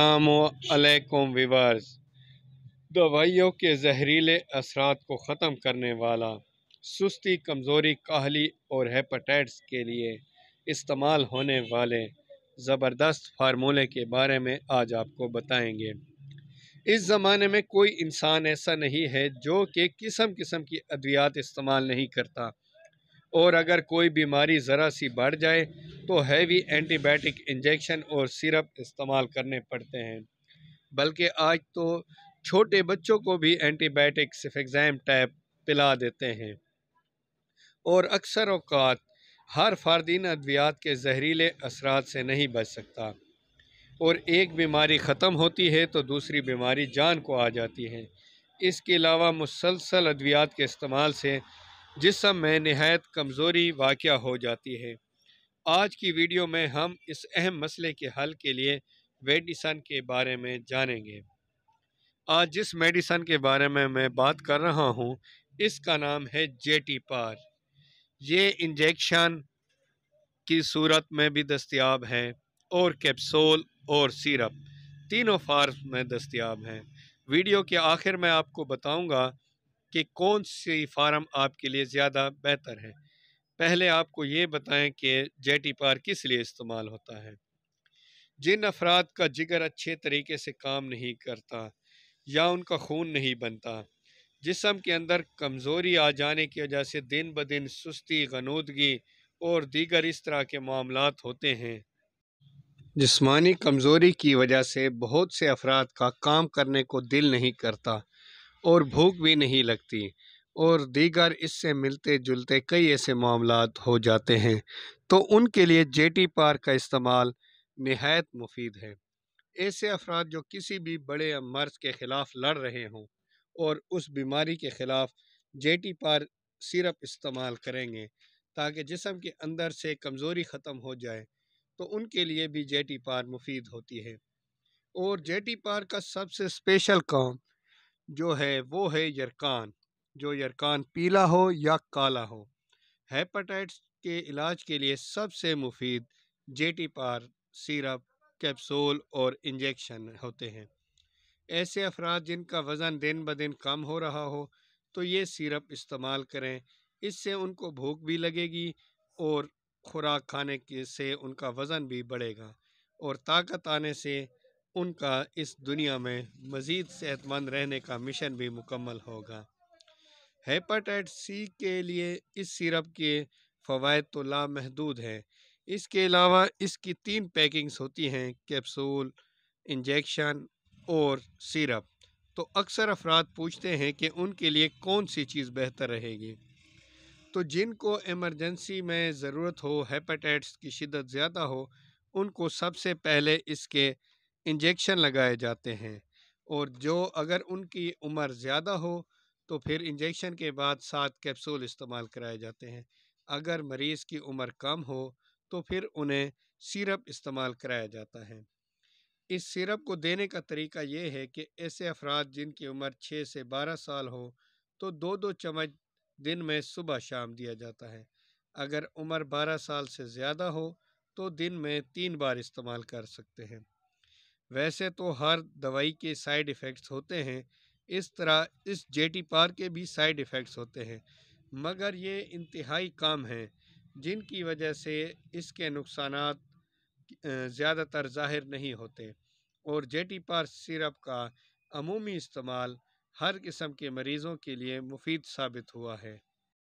अलैकुम विवर्स दवाइयों के जहरीले असरात को ख़त्म करने वाला सुस्ती कमज़ोरी काहली और हेपाटाइट्स के लिए इस्तेमाल होने वाले ज़बरदस्त फार्मूले के बारे में आज आपको बताएंगे इस ज़माने में कोई इंसान ऐसा नहीं है जो कि किस्म किस्म की अद्वियात इस्तेमाल नहीं करता और अगर कोई बीमारी ज़रा सी बढ़ जाए तो हैवी एंटीबायोटिक इंजेक्शन और सिरप इस्तेमाल करने पड़ते हैं बल्कि आज तो छोटे बच्चों को भी एंटीबायोटिक सिफेग्जाम टैब पिला देते हैं और अक्सर अवकात हर फारदीन अद्वियात के जहरीले असरात से नहीं बच सकता और एक बीमारी ख़त्म होती है तो दूसरी बीमारी जान को आ जाती है इसके अलावा मुसलसल अद्वियात के इस्तेमाल से जिसम में नहायत कमज़ोरी वाक़ हो जाती है आज की वीडियो में हम इस अहम मसले के हल के लिए मेडिसन के बारे में जानेंगे आज जिस मेडिसन के बारे में मैं बात कर रहा हूँ इसका नाम है जेटी पार ये इंजेक्शन की सूरत में भी दस्तियाब है और कैप्सूल और सिरप तीनों फार्म में दस्तियाब हैं वीडियो के आखिर में आपको बताऊंगा कि कौन सी फार्म आपके लिए ज़्यादा बेहतर है पहले आपको ये बताएं कि जेटी पार किस लिए इस्तेमाल होता है जिन अफराद का जिगर अच्छे तरीके से काम नहीं करता या उनका खून नहीं बनता जिसम के अंदर कमज़ोरी आ जाने की वजह से दिन ब दिन सुस्ती गनूदगी और दीगर इस तरह के मामला होते हैं जिस्मानी कमज़ोरी की वजह से बहुत से अफराद का काम करने को दिल नहीं करता और भूख भी नहीं लगती और दीगर इससे मिलते जुलते कई ऐसे मामला हो जाते हैं तो उनके लिए जेटी पार्क का इस्तेमाल नहायत मुफीद है ऐसे अफराद जो किसी भी बड़े मर्ज के ख़िलाफ़ लड़ रहे हों और उस बीमारी के ख़िलाफ़ जेटी पार सिरप इस्तेमाल करेंगे ताकि जिसम के अंदर से कमज़ोरी ख़त्म हो जाए तो उनके लिए भी जेटी पार मुफीद होती है और जेटी पार का सबसे स्पेशल काम जो है वो है यरकान जो यरकान पीला हो या काला हो हेपाटाइट्स के इलाज के लिए सबसे मुफीद टी पार सिरप कैप्सूल और इंजेक्शन होते हैं ऐसे अफराद जिनका वज़न दिन ब दिन कम हो रहा हो तो ये सिरप इस्तेमाल करें इससे उनको भूख भी लगेगी और ख़ुराक खाने के से उनका वज़न भी बढ़ेगा और ताकत आने से उनका इस दुनिया में मज़ीद सेहतमंद रहने का मिशन भी मुकम्मल होगा हेपाटाइट सी के लिए इस सिरप के फ़वाद तो लामहदूद हैं इसके अलावा इसकी तीन पैकिंग्स होती हैं कैप्सूल इंजेक्शन और सिरप तो अक्सर अफराद पूछते हैं कि उनके लिए कौन सी चीज़ बेहतर रहेगी तो जिनको एमरजेंसी में ज़रूरत हो हेपाटाइट्स की शिदत ज़्यादा हो उनको सबसे पहले इसके इंजेक्शन लगाए जाते हैं और जो अगर उनकी उम्र ज़्यादा हो तो फिर इंजेक्शन के बाद सात कैप्सूल इस्तेमाल कराए जाते हैं अगर मरीज़ की उम्र कम हो तो फिर उन्हें सिरप इस्तेमाल कराया जाता है इस सिरप को देने का तरीका यह है कि ऐसे अफराद जिनकी उम्र छः से बारह साल हो तो दो दो चम्मच दिन में सुबह शाम दिया जाता है अगर उम्र बारह साल से ज़्यादा हो तो दिन में तीन बार इस्तेमाल कर सकते हैं वैसे तो हर दवाई के साइड इफ़ेक्ट्स होते हैं इस तरह इस जेटी पार के भी साइड इफ़ेक्ट्स होते हैं मगर ये इंतहाई काम हैं जिनकी वजह से इसके नुकसान ज़्यादातर ज़ाहिर नहीं होते और जेटी पार सिरप का अमूमी इस्तेमाल हर किस्म के मरीज़ों के लिए मुफीद साबित हुआ है